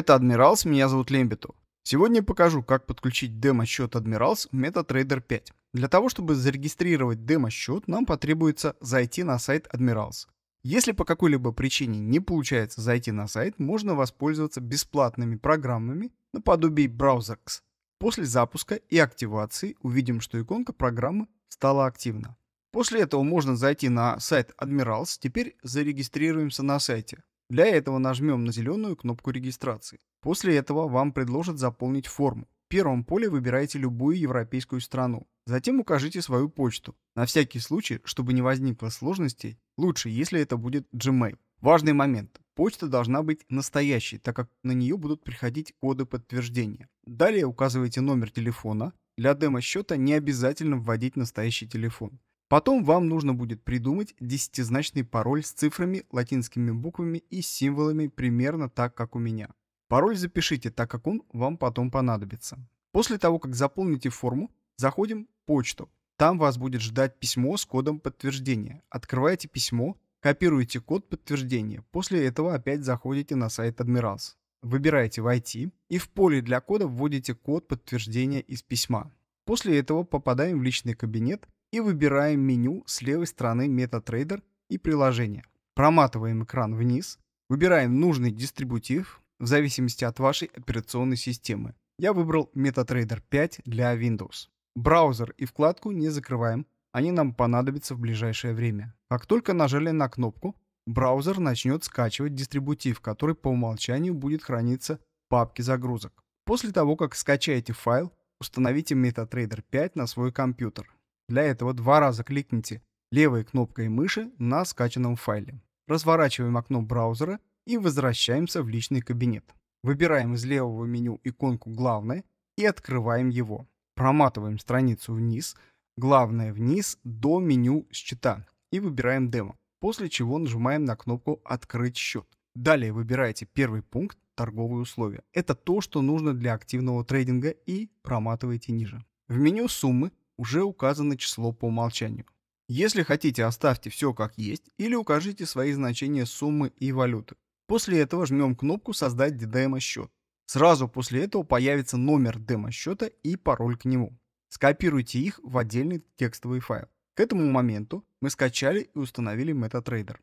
Это Адмиралс, меня зовут Лембиту. Сегодня покажу, как подключить демо-счет Адмиралс в MetaTrader 5. Для того, чтобы зарегистрировать демо-счет, нам потребуется зайти на сайт Адмиралс. Если по какой-либо причине не получается зайти на сайт, можно воспользоваться бесплатными программами наподобие BrowserX. После запуска и активации увидим, что иконка программы стала активна. После этого можно зайти на сайт Адмиралс. теперь зарегистрируемся на сайте. Для этого нажмем на зеленую кнопку регистрации. После этого вам предложат заполнить форму. В первом поле выбирайте любую европейскую страну. Затем укажите свою почту. На всякий случай, чтобы не возникло сложностей, лучше, если это будет Gmail. Важный момент. Почта должна быть настоящей, так как на нее будут приходить коды подтверждения. Далее указывайте номер телефона. Для демо-счета не обязательно вводить настоящий телефон. Потом вам нужно будет придумать десятизначный пароль с цифрами, латинскими буквами и символами примерно так, как у меня. Пароль запишите, так как он вам потом понадобится. После того, как заполните форму, заходим в почту. Там вас будет ждать письмо с кодом подтверждения. Открываете письмо, копируете код подтверждения. После этого опять заходите на сайт Admirals. Выбираете «Войти» и в поле для кода вводите код подтверждения из письма. После этого попадаем в личный кабинет, и выбираем меню с левой стороны MetaTrader и приложение. Проматываем экран вниз, выбираем нужный дистрибутив в зависимости от вашей операционной системы. Я выбрал MetaTrader 5 для Windows. Браузер и вкладку не закрываем, они нам понадобятся в ближайшее время. Как только нажали на кнопку, браузер начнет скачивать дистрибутив, который по умолчанию будет храниться в папке загрузок. После того, как скачаете файл, установите MetaTrader 5 на свой компьютер. Для этого два раза кликните левой кнопкой мыши на скачанном файле. Разворачиваем окно браузера и возвращаемся в личный кабинет. Выбираем из левого меню иконку «Главное» и открываем его. Проматываем страницу вниз, главное вниз до меню «Счета» и выбираем «Демо», после чего нажимаем на кнопку «Открыть счет». Далее выбираете первый пункт «Торговые условия». Это то, что нужно для активного трейдинга и проматываете ниже. В меню «Суммы» уже указано число по умолчанию. Если хотите, оставьте все как есть или укажите свои значения суммы и валюты. После этого жмем кнопку «Создать демо-счет». Сразу после этого появится номер демо-счета и пароль к нему. Скопируйте их в отдельный текстовый файл. К этому моменту мы скачали и установили MetaTrader.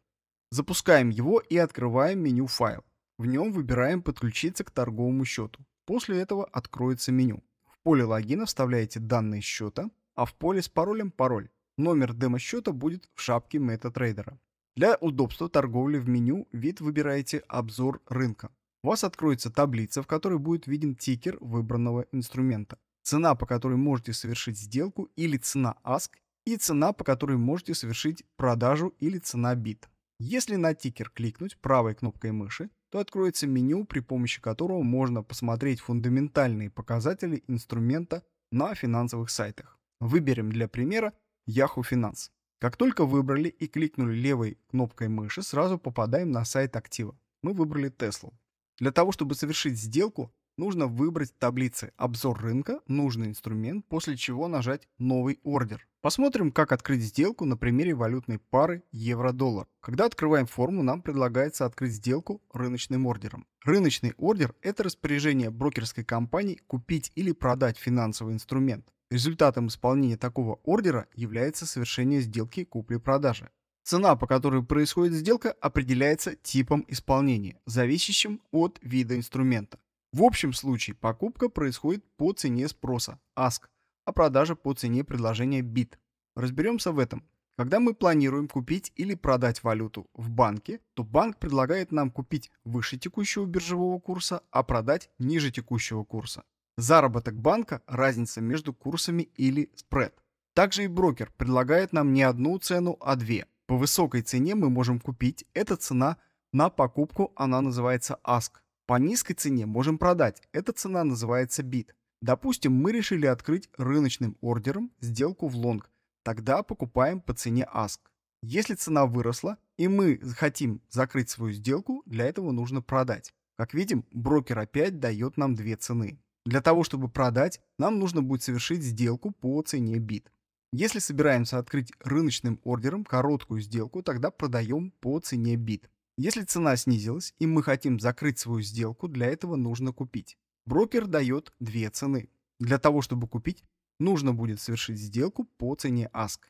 Запускаем его и открываем меню «Файл». В нем выбираем «Подключиться к торговому счету». После этого откроется меню. В поле логина вставляете данные счета, а в поле с паролем пароль. Номер демо-счета будет в шапке MetaTrader. Для удобства торговли в меню вид выбираете «Обзор рынка». У вас откроется таблица, в которой будет виден тикер выбранного инструмента, цена, по которой можете совершить сделку или цена ASK, и цена, по которой можете совершить продажу или цена бит. Если на тикер кликнуть правой кнопкой мыши, то откроется меню, при помощи которого можно посмотреть фундаментальные показатели инструмента на финансовых сайтах. Выберем для примера Yahoo Finance. Как только выбрали и кликнули левой кнопкой мыши, сразу попадаем на сайт актива. Мы выбрали Tesla. Для того, чтобы совершить сделку, нужно выбрать в таблице «Обзор рынка» нужный инструмент, после чего нажать «Новый ордер». Посмотрим, как открыть сделку на примере валютной пары евро-доллар. Когда открываем форму, нам предлагается открыть сделку рыночным ордером. Рыночный ордер – это распоряжение брокерской компании купить или продать финансовый инструмент. Результатом исполнения такого ордера является совершение сделки купли-продажи. Цена, по которой происходит сделка, определяется типом исполнения, зависящим от вида инструмента. В общем случае покупка происходит по цене спроса (ask), а продажа по цене предложения (bid). Разберемся в этом. Когда мы планируем купить или продать валюту в банке, то банк предлагает нам купить выше текущего биржевого курса, а продать ниже текущего курса заработок банка, разница между курсами или спред. Также и брокер предлагает нам не одну цену, а две. По высокой цене мы можем купить, эта цена на покупку, она называется ask. По низкой цене можем продать, эта цена называется bid. Допустим, мы решили открыть рыночным ордером сделку в лонг, тогда покупаем по цене ask. Если цена выросла и мы хотим закрыть свою сделку, для этого нужно продать. Как видим, брокер опять дает нам две цены. Для того, чтобы продать, нам нужно будет совершить сделку по цене бит. Если собираемся открыть рыночным ордером короткую сделку, тогда продаем по цене бит. Если цена снизилась и мы хотим закрыть свою сделку, для этого нужно купить. Брокер дает две цены. Для того, чтобы купить, нужно будет совершить сделку по цене ASK.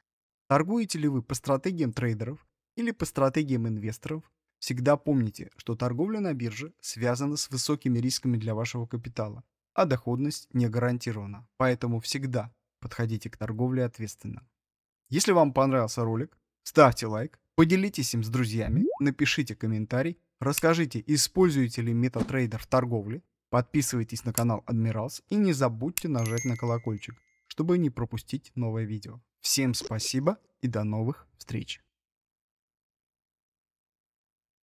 Торгуете ли вы по стратегиям трейдеров или по стратегиям инвесторов, всегда помните, что торговля на бирже связана с высокими рисками для вашего капитала а доходность не гарантирована, поэтому всегда подходите к торговле ответственно. Если вам понравился ролик, ставьте лайк, поделитесь им с друзьями, напишите комментарий, расскажите, используете ли MetaTrader в торговле, подписывайтесь на канал Адмиралс и не забудьте нажать на колокольчик, чтобы не пропустить новое видео. Всем спасибо и до новых встреч!